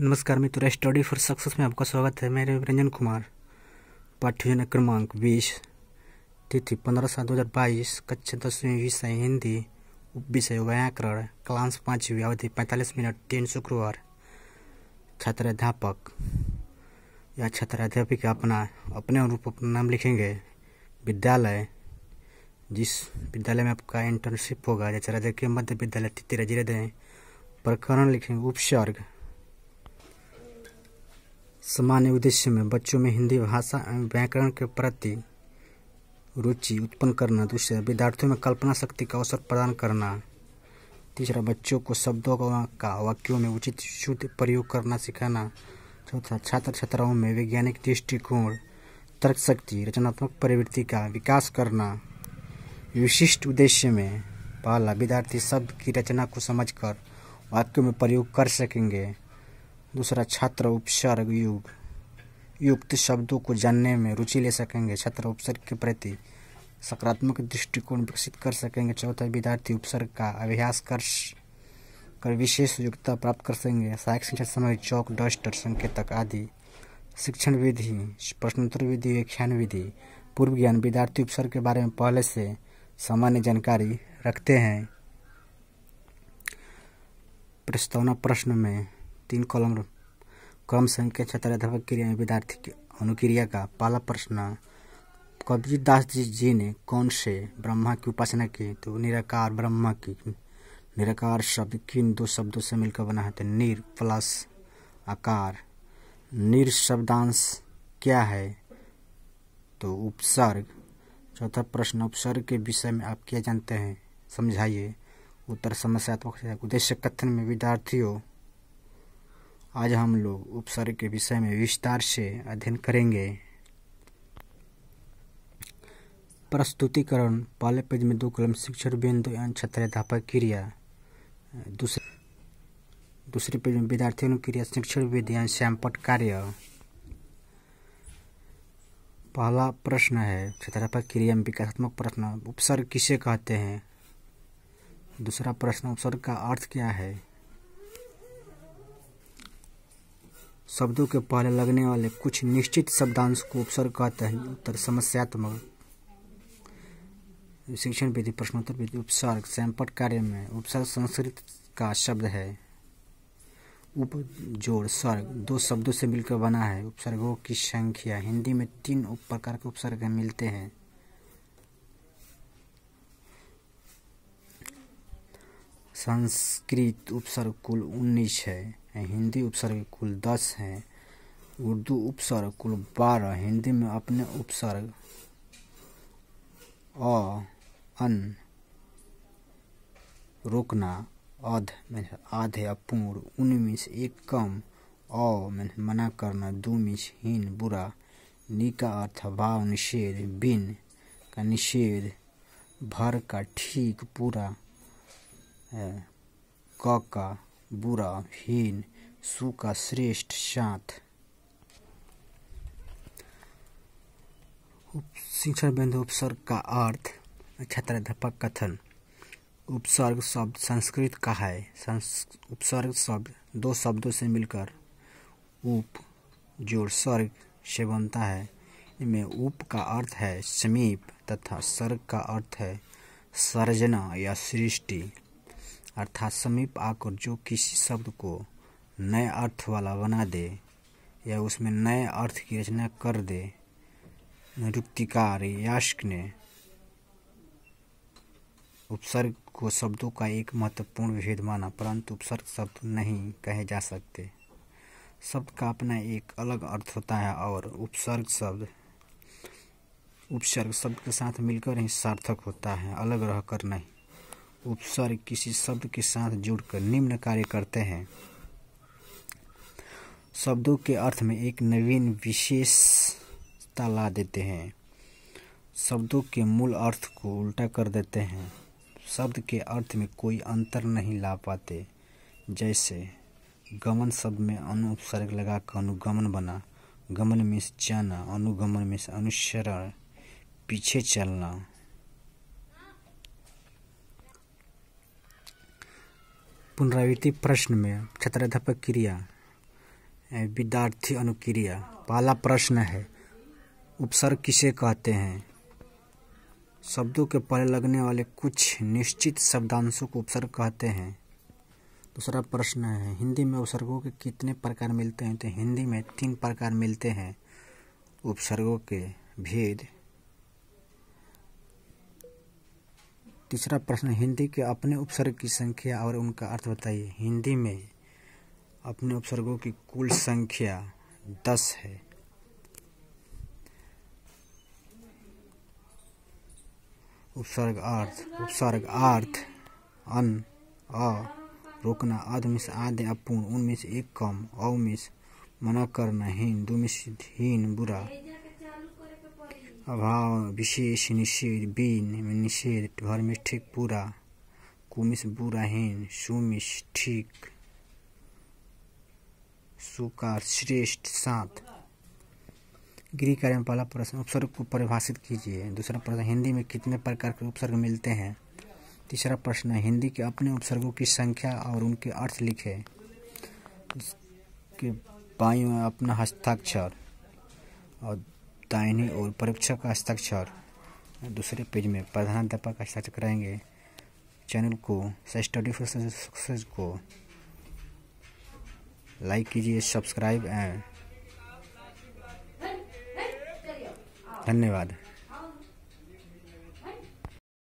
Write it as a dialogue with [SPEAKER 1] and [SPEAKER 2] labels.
[SPEAKER 1] नमस्कार मित्रों study for success में आपका स्वागत है मेरे रंजन कुमार पाठ्यजन क्रमांक बीस तिथि पंद्रह सात दो हज़ार बाईस कक्षा दसवीं विषय हिंदी उप विषय व्याकरण क्लास पाँचवीं अवधि पैंतालीस मिनट तीन शुक्रवार छात्राध्यापक या छात्राध्यापिका अपना अपने अनुरूप अपना नाम लिखेंगे विद्यालय जिस विद्यालय में आपका इंटर्नशिप होगा या राज्य के मध्य विद्यालय तिथि जिले दें प्रकरण लिखेंगे उपसर्ग सामान्य उद्देश्य में बच्चों में हिंदी भाषा एवं व्याकरण के प्रति रुचि उत्पन्न करना दूसरा विद्यार्थियों में कल्पना शक्ति का अवसर प्रदान करना तीसरा बच्चों को शब्दों का वाक्यों में उचित शुद्ध प्रयोग करना सिखाना चौथा छात्र छात्राओं में वैज्ञानिक दृष्टिकोण तर्क शक्ति रचनात्मक प्रवृत्ति का विकास करना विशिष्ट उद्देश्य में पहला विद्यार्थी शब्द की रचना को समझकर वाक्यों में प्रयोग कर सकेंगे दूसरा छात्र उपसर्ग युग युक्त शब्दों को जानने में रुचि ले सकेंगे छात्र उपसर्ग के प्रति सकारात्मक दृष्टिकोण विकसित कर सकेंगे चौथा विद्यार्थी उपसर्ग का अभ्यास कर कर विशेष योग्यता प्राप्त कर सकेंगे सहायक शिक्षा समय चौक डस्टर संकेतक आदि शिक्षण विधि प्रश्नोत्तर विधि व्याख्यान विधि पूर्व ज्ञान विद्यार्थी उपसर्ग के बारे में पहले से सामान्य जानकारी रखते हैं प्रस्तावना प्रश्न में तीन कॉलम क्रम संख्या क्षेत्र अध्यापक क्रिया में विद्यार्थी की अनुक्रिया का पहला प्रश्न कबीर दास जी जी ने कौन से ब्रह्मा की उपासना की तो निराकार ब्रह्मा की निराकार शब्द किन दो शब्दों से मिलकर बना है तो निर प्लस आकार निर शब्दांश क्या है तो उपसर्ग चौथा प्रश्न उपसर्ग के विषय में आप क्या जानते हैं समझाइए उत्तर समस्यात्मक उद्देश्य कथन में विद्यार्थियों आज हम लोग उपसर्ग के विषय में विस्तार से अध्ययन करेंगे प्रस्तुतिकरण पहले पेज में दो कलम शिक्षण बिंदु एवं छात्राध्यापक क्रिया दूसरे दूसरे पेज में विद्यार्थियों क्रिया शिक्षण विधि एवं श्यामपट कार्य पहला प्रश्न है छात्राध्यापक क्रिया में विकासात्मक प्रश्न उपसर्ग किसे कहते हैं दूसरा प्रश्न उपसर्ग का अर्थ क्या है शब्दों के पहले लगने वाले कुछ निश्चित शब्दांश को उपसर्ग कहते हैं उत्तर समस्यात्मक शिक्षण विधि प्रश्नोत्तर विधि उपसर्ग सैंपट कार्य में उपसर्ग संस्कृत का शब्द है उप जोड़ सर्ग दो शब्दों से मिलकर बना है उपसर्गों की संख्या हिंदी में तीन उप प्रकार के उपसर्ग मिलते हैं संस्कृत उपसर्ग कुल उन्नीस है हिंदी उपसर्ग कुल दस हैं उर्दू उपसर्ग कुल बारह हिंदी में अपने उपसर्ग अ अन रोकना अध मीन आधे अपूर्ण मिश एक कम अ मैं मना करना दो मिश हीन बुरा नी का अर्थ भाव निषेध बिन का निषेध भर का ठीक पूरा क का बुरा हीन का श्रेष्ठ शांत शिक्षण बिंदु उपसर्ग का अर्थ क्षत्राध्यापक कथन उपसर्ग शब्द संस्कृत का है उपसर्ग शब्द दो शब्दों से मिलकर उप जोड़ स्वर्ग से बनता है इनमें उप का अर्थ है समीप तथा सर्ग का अर्थ है सर्जना या सृष्टि अर्थात समीप आकर जो किसी शब्द को नए अर्थ वाला बना दे या उसमें नए अर्थ की रचना कर दे निरुक्तिकार याश्क ने उपसर्ग को शब्दों का एक महत्वपूर्ण विभेद माना परंतु उपसर्ग शब्द नहीं कहे जा सकते शब्द का अपना एक अलग अर्थ होता है और उपसर्ग शब्द उपसर्ग शब्द के साथ मिलकर ही सार्थक होता है अलग रहकर नहीं उपसर्ग किसी शब्द के साथ जुड़कर निम्न कार्य करते हैं शब्दों के अर्थ में एक नवीन विशेषता ला देते हैं शब्दों के मूल अर्थ को उल्टा कर देते हैं शब्द के अर्थ में कोई अंतर नहीं ला पाते जैसे गमन शब्द में अनुपसर्ग लगाकर अनुगमन बना गमन में जाना अनुगमन में अनुसरण पीछे चलना पुनरावृत्ति प्रश्न में छत्राध्यापक क्रिया विद्यार्थी अनुक्रिया पहला प्रश्न है उपसर्ग किसे कहते हैं शब्दों के पहले लगने वाले कुछ निश्चित शब्दांशों को उपसर्ग कहते हैं दूसरा प्रश्न है हिंदी में उपसर्गों के कितने प्रकार मिलते हैं तो हिंदी में तीन प्रकार मिलते हैं उपसर्गों के भेद तीसरा प्रश्न हिंदी के अपने उपसर्ग की संख्या और उनका अर्थ बताइए हिंदी में अपने उपसर्गों की कुल संख्या दस है उपसर्ग अर्थ उपसर्ग अर्थ अन अ रोकना अधमिश आदि अपूर्ण उनमें से एक कम अवमिश मना करना हीन दुमिश हीन बुरा अभाव विशेष निषेध बीन में निषेध ठीक पूरा कुमिस बुराहीन सुमिश ठीक सुकार श्रेष्ठ सात गृह कार्य में पहला प्रश्न उपसर्ग को परिभाषित कीजिए दूसरा प्रश्न हिंदी में कितने प्रकार के उपसर्ग मिलते हैं तीसरा प्रश्न हिंदी के अपने उपसर्गों की संख्या और उनके अर्थ लिखे इसके बाई अपना हस्ताक्षर और दाहिनी और परीक्षा का हस्ताक्षर दूसरे पेज में प्रधानाध्यापक हस्ताक्षर कराएंगे चैनल को स्टडी फॉर सक्सेस को लाइक कीजिए सब्सक्राइब एंड धन्यवाद